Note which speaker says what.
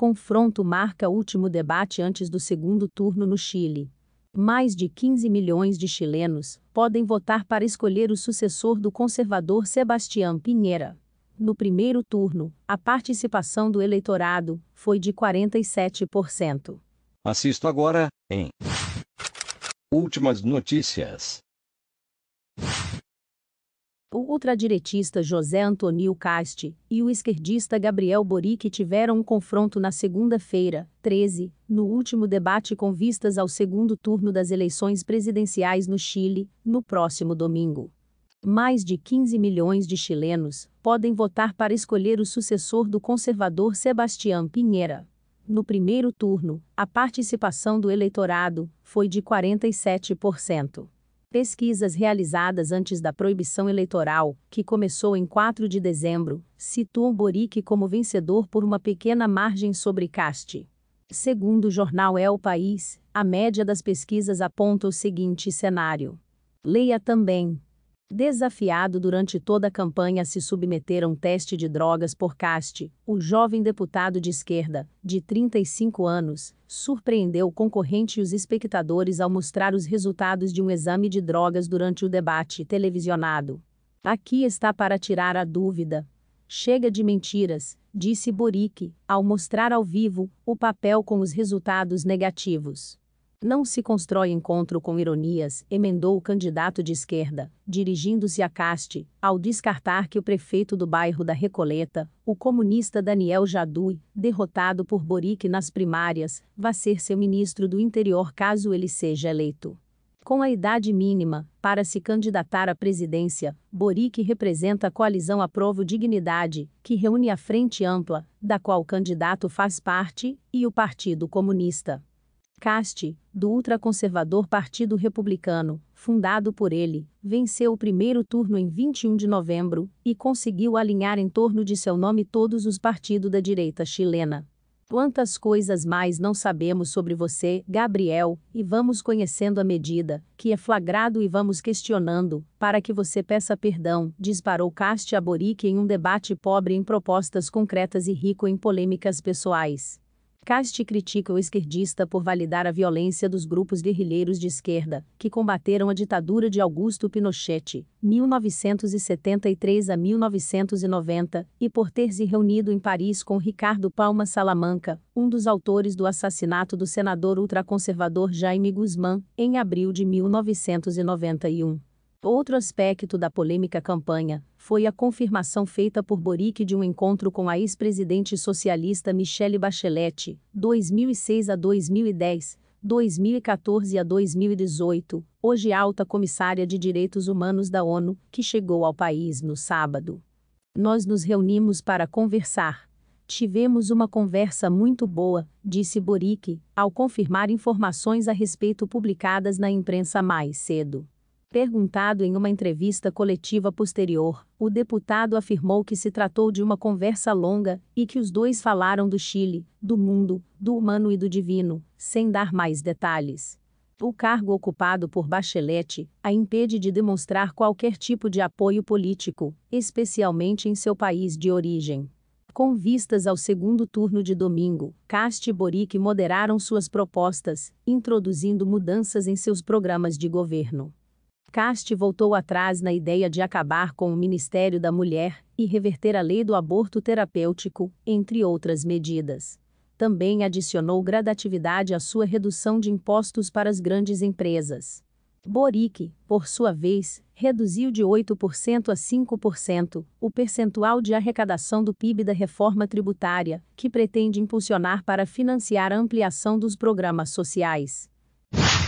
Speaker 1: Confronto marca último debate antes do segundo turno no Chile. Mais de 15 milhões de chilenos podem votar para escolher o sucessor do conservador Sebastián Pinheira. No primeiro turno, a participação do eleitorado foi de 47%. Assisto agora em Últimas notícias. O ultradiretista José Antonio Caste e o esquerdista Gabriel Boric tiveram um confronto na segunda-feira, 13, no último debate com vistas ao segundo turno das eleições presidenciais no Chile, no próximo domingo. Mais de 15 milhões de chilenos podem votar para escolher o sucessor do conservador Sebastián Pinheira. No primeiro turno, a participação do eleitorado foi de 47%. Pesquisas realizadas antes da proibição eleitoral, que começou em 4 de dezembro, situam Boric como vencedor por uma pequena margem sobre Caste. Segundo o jornal É o País, a média das pesquisas aponta o seguinte cenário. Leia também desafiado durante toda a campanha a se submeter a um teste de drogas por Caste, o jovem deputado de esquerda, de 35 anos, surpreendeu o concorrente e os espectadores ao mostrar os resultados de um exame de drogas durante o debate televisionado. Aqui está para tirar a dúvida. Chega de mentiras, disse Boric, ao mostrar ao vivo o papel com os resultados negativos. Não se constrói encontro com ironias, emendou o candidato de esquerda, dirigindo-se a Caste, ao descartar que o prefeito do bairro da Recoleta, o comunista Daniel Jadui, derrotado por Boric nas primárias, vá ser seu ministro do interior caso ele seja eleito. Com a idade mínima, para se candidatar à presidência, Boric representa a coalizão Aprovo Dignidade, que reúne a Frente Ampla, da qual o candidato faz parte, e o Partido Comunista. Caste, do ultraconservador Partido Republicano, fundado por ele, venceu o primeiro turno em 21 de novembro e conseguiu alinhar em torno de seu nome todos os partidos da direita chilena. Quantas coisas mais não sabemos sobre você, Gabriel, e vamos conhecendo à medida que é flagrado e vamos questionando, para que você peça perdão, disparou a Aborique em um debate pobre em propostas concretas e rico em polêmicas pessoais. Caste critica o esquerdista por validar a violência dos grupos guerrilheiros de esquerda, que combateram a ditadura de Augusto Pinochet, 1973 a 1990, e por ter se reunido em Paris com Ricardo Palma Salamanca, um dos autores do assassinato do senador ultraconservador Jaime Guzmán, em abril de 1991. Outro aspecto da polêmica campanha foi a confirmação feita por Boric de um encontro com a ex-presidente socialista Michelle Bachelet, 2006 a 2010, 2014 a 2018, hoje alta comissária de direitos humanos da ONU, que chegou ao país no sábado. Nós nos reunimos para conversar. Tivemos uma conversa muito boa, disse Boric, ao confirmar informações a respeito publicadas na imprensa mais cedo. Perguntado em uma entrevista coletiva posterior, o deputado afirmou que se tratou de uma conversa longa e que os dois falaram do Chile, do mundo, do humano e do divino, sem dar mais detalhes. O cargo ocupado por Bachelet a impede de demonstrar qualquer tipo de apoio político, especialmente em seu país de origem. Com vistas ao segundo turno de domingo, Cast e Boric moderaram suas propostas, introduzindo mudanças em seus programas de governo. Cast voltou atrás na ideia de acabar com o Ministério da Mulher e reverter a lei do aborto terapêutico, entre outras medidas. Também adicionou gradatividade à sua redução de impostos para as grandes empresas. Boric, por sua vez, reduziu de 8% a 5% o percentual de arrecadação do PIB da reforma tributária, que pretende impulsionar para financiar a ampliação dos programas sociais.